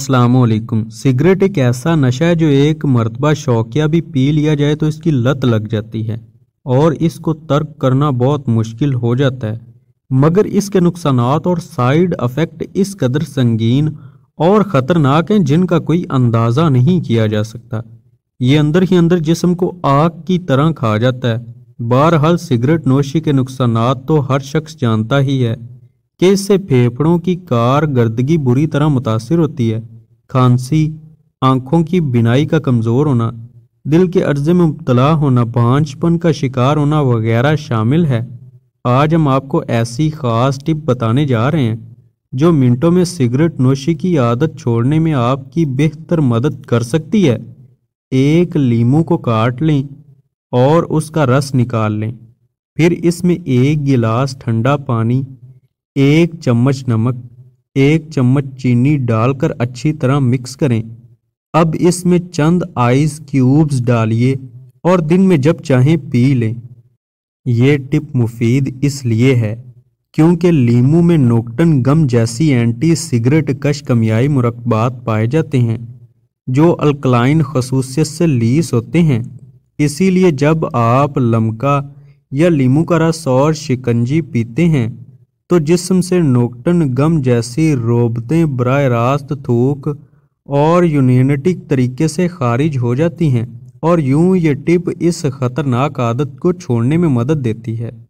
असलकुम सिगरेट एक ऐसा नशा है जो एक मरतबा शौकिया भी पी लिया जाए तो इसकी लत लग जाती है और इसको तर्क करना बहुत मुश्किल हो जाता है मगर इसके नुकसान और साइड अफेक्ट इस कदर संगीन और ख़तरनाक हैं जिनका कोई अंदाज़ा नहीं किया जा सकता ये अंदर ही अंदर जिसम को आग की तरह खा जाता है बहरहाल सिगरेट नोशी के नुकसान तो हर शख्स जानता ही है कि इससे फेफड़ों की कारगर्दगी बुरी तरह मुतासर होती है खांसी आंखों की बिनाई का कमज़ोर होना दिल के अर्जे में मुबतला होना बांझपन का शिकार होना वगैरह शामिल है आज हम आपको ऐसी ख़ास टिप बताने जा रहे हैं जो मिनटों में सिगरेट नोशी की आदत छोड़ने में आपकी बेहतर मदद कर सकती है एक लीमू को काट लें और उसका रस निकाल लें फिर इसमें एक गिलास ठंडा पानी एक चम्मच नमक एक चम्मच चीनी डालकर अच्छी तरह मिक्स करें अब इसमें चंद आइस क्यूब्स डालिए और दिन में जब चाहें पी लें यह टिप मुफीद इसलिए है क्योंकि लीमू में नोकटन गम जैसी एंटी सिगरेट कश कमियाई मुरकबात पाए जाते हैं जो अल्कलाइन खसूसियत से लीस होते हैं इसीलिए जब आप लमका या लीमू का रस और शिकंजी पीते हैं तो जिसम से नोकटन गम जैसी रोबतें बर रास्त थूक और यूनिटिक तरीके से खारिज हो जाती हैं और यूं ये टिप इस ख़तरनाक आदत को छोड़ने में मदद देती है